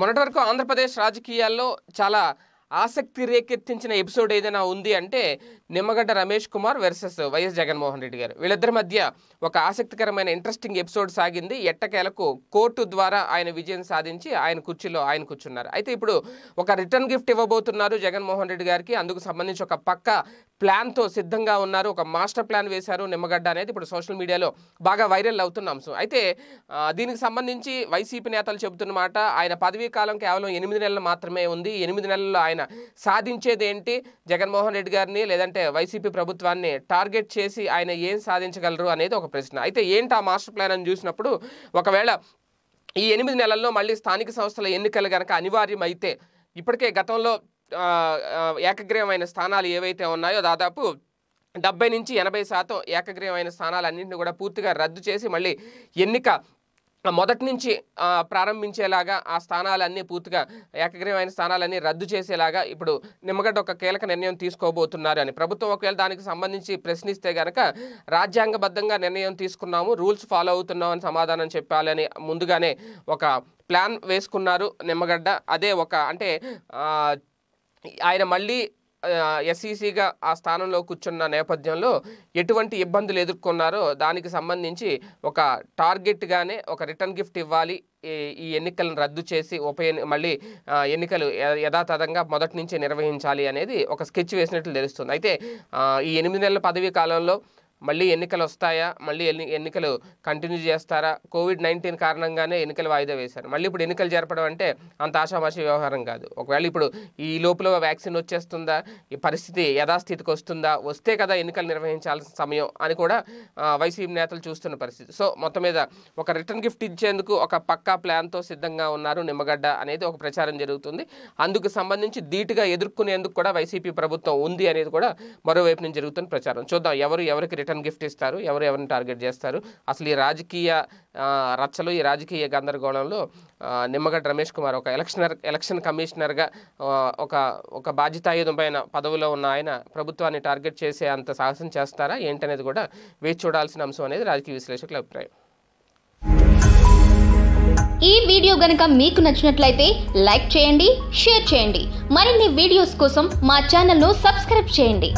మొన్నటి వరకు ఆంధ్రప్రదేశ్ రాజకీయాల్లో చాలా ఆసక్తి రేకెత్తించిన ఎపిసోడ్ ఏదైనా ఉంది అంటే నిమ్మగడ్డ రమేష్ కుమార్ వెర్సెస్ వైఎస్ జగన్మోహన్ రెడ్డి గారు వీళ్ళిద్దరి మధ్య ఒక ఆసక్తికరమైన ఇంట్రెస్టింగ్ ఎపిసోడ్ సాగింది ఎట్టకేలకు కోర్టు ద్వారా ఆయన విజయం సాధించి ఆయన కుర్చీలో ఆయన కూర్చున్నారు అయితే ఇప్పుడు ఒక రిటర్న్ గిఫ్ట్ ఇవ్వబోతున్నారు జగన్మోహన్ రెడ్డి గారికి అందుకు సంబంధించి ఒక పక్క ప్లాన్తో సిద్ధంగా ఉన్నారు ఒక మాస్టర్ ప్లాన్ వేశారు నిమ్మగడ్డ అనేది ఇప్పుడు సోషల్ మీడియాలో బాగా వైరల్ అవుతున్న అంశం అయితే దీనికి సంబంధించి వైసీపీ నేతలు చెబుతున్నమాట ఆయన పదవీ కాలం కేవలం ఎనిమిది నెలలు మాత్రమే ఉంది ఎనిమిది నెలల్లో ఆయన సాధించేది ఏంటి జగన్మోహన్ రెడ్డి గారిని లేదంటే వైసీపీ ప్రభుత్వాన్ని టార్గెట్ చేసి ఆయన ఏం సాధించగలరు అనేది ఒక ప్రశ్న అయితే ఏంటి ఆ మాస్టర్ ప్లాన్ అని చూసినప్పుడు ఒకవేళ ఈ ఎనిమిది నెలల్లో మళ్ళీ స్థానిక సంస్థల ఎన్నికలు కనుక అనివార్యం అయితే ఇప్పటికే గతంలో ఏకగ్రీవమైన స్థానాలు ఏవైతే ఉన్నాయో దాదాపు డెబ్బై నుంచి ఎనభై శాతం ఏకగ్రీవమైన స్థానాలన్నింటినీ కూడా పూర్తిగా రద్దు చేసి మళ్ళీ ఎన్నిక మొదటి నుంచి ప్రారంభించేలాగా ఆ స్థానాలన్నీ పూర్తిగా ఏకగ్రీవమైన స్థానాలన్నీ రద్దు చేసేలాగా ఇప్పుడు నిమ్మగడ్డ ఒక కీలక నిర్ణయం తీసుకోబోతున్నారు అని ప్రభుత్వం ఒకవేళ దానికి సంబంధించి ప్రశ్నిస్తే కనుక రాజ్యాంగబద్ధంగా నిర్ణయం తీసుకున్నాము రూల్స్ ఫాలో అవుతున్నామని సమాధానం చెప్పాలని ముందుగానే ఒక ప్లాన్ వేసుకున్నారు నిమ్మగడ్డ అదే ఒక అంటే ఆయన మళ్ళీ ఎస్ఈసిగా ఆ స్థానంలో కూర్చున్న నేపథ్యంలో ఎటువంటి ఇబ్బందులు ఎదుర్కొన్నారో దానికి సంబంధించి ఒక టార్గెట్గానే ఒక రిటర్న్ గిఫ్ట్ ఇవ్వాలి ఈ ఎన్నికలను రద్దు చేసి ఉప మళ్ళీ ఎన్నికలు యథాతథంగా మొదటి నుంచే నిర్వహించాలి అనేది ఒక స్కెచ్ వేసినట్లు తెలుస్తుంది అయితే ఈ ఎనిమిది నెలల పదవీ కాలంలో మళ్ళీ ఎన్నికలు వస్తాయా మళ్ళీ ఎన్ని ఎన్నికలు కంటిన్యూ చేస్తారా కోవిడ్ నైన్టీన్ కారణంగానే ఎన్నికలు వాయిదా వేశారు మళ్ళీ ఇప్పుడు ఎన్నికలు జరపడం అంటే అంత ఆషామాషి వ్యవహారం కాదు ఒకవేళ ఇప్పుడు ఈ లోపల వ్యాక్సిన్ వచ్చేస్తుందా ఈ పరిస్థితి యథాస్థితికి వస్తుందా వస్తే కదా ఎన్నికలు నిర్వహించాల్సిన సమయం అని కూడా వైసీపీ నేతలు చూస్తున్న పరిస్థితి సో మొత్తం మీద ఒక రిటర్న్ గిఫ్ట్ ఇచ్చేందుకు ఒక పక్కా ప్లాన్తో సిద్ధంగా ఉన్నారు నిమ్మగడ్డ అనేది ఒక ప్రచారం జరుగుతుంది అందుకు సంబంధించి ధీటుగా ఎదుర్కొనేందుకు కూడా వైసీపీ ప్రభుత్వం ఉంది అనేది కూడా మరోవైపు నుంచి జరుగుతున్న ప్రచారం చూద్దాం ఎవరు ఎవరికి రిటర్న్ రిటర్న్ గిఫ్ట్ ఇస్తారు ఎవరు ఎవరిని టార్గెట్ చేస్తారు అసలు ఈ రాజకీయ రచ్చలు ఈ రాజకీయ గందరగోళంలో నిమ్మగడ్డ రమేష్ కుమార్ ఒక ఎలక్షనర్ ఎలక్షన్ కమిషనర్గా ఒక ఒక బాధ్యతాయుధం పైన పదవిలో ఉన్న ఆయన ప్రభుత్వాన్ని టార్గెట్ చేసే అంత సాహసం చేస్తారా ఏంటనేది కూడా వేచి చూడాల్సిన అంశం అనేది రాజకీయ విశ్లేషకుల అభిప్రాయం ఈ వీడియో గనక మీకు నచ్చినట్లయితే లైక్ చేయండి షేర్ చేయండి మరిన్ని వీడియోస్ కోసం మా ఛానల్ను సబ్స్క్రైబ్ చేయండి